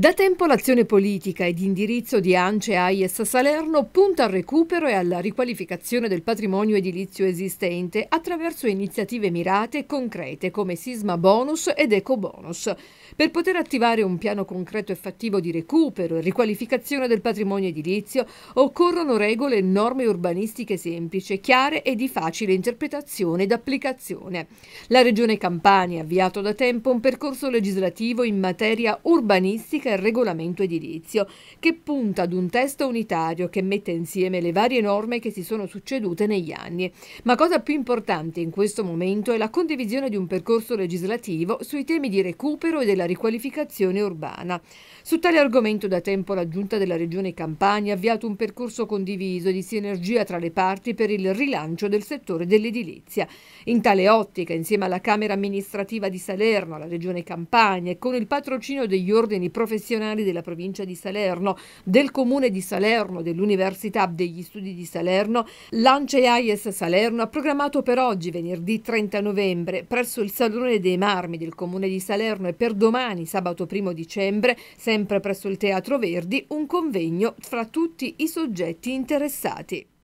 Da tempo l'azione politica ed indirizzo di ANCE AIS Salerno punta al recupero e alla riqualificazione del patrimonio edilizio esistente attraverso iniziative mirate e concrete come Sisma Bonus ed Eco Bonus. Per poter attivare un piano concreto e fattivo di recupero e riqualificazione del patrimonio edilizio occorrono regole e norme urbanistiche semplici, chiare e di facile interpretazione ed applicazione. La Regione Campania ha avviato da tempo un percorso legislativo in materia urbanistica anche il regolamento edilizio, che punta ad un testo unitario che mette insieme le varie norme che si sono succedute negli anni. Ma cosa più importante in questo momento è la condivisione di un percorso legislativo sui temi di recupero e della riqualificazione urbana. Su tale argomento da tempo la Giunta della Regione Campania ha avviato un percorso condiviso di sinergia tra le parti per il rilancio del settore dell'edilizia. In tale ottica, insieme alla Camera amministrativa di Salerno, alla Regione Campania e con il patrocinio degli ordini professionali, professionali della provincia di Salerno, del comune di Salerno, dell'Università degli Studi di Salerno, l'ANCE AIES Salerno ha programmato per oggi, venerdì 30 novembre, presso il Salone dei Marmi del comune di Salerno e per domani, sabato 1 dicembre, sempre presso il Teatro Verdi, un convegno fra tutti i soggetti interessati.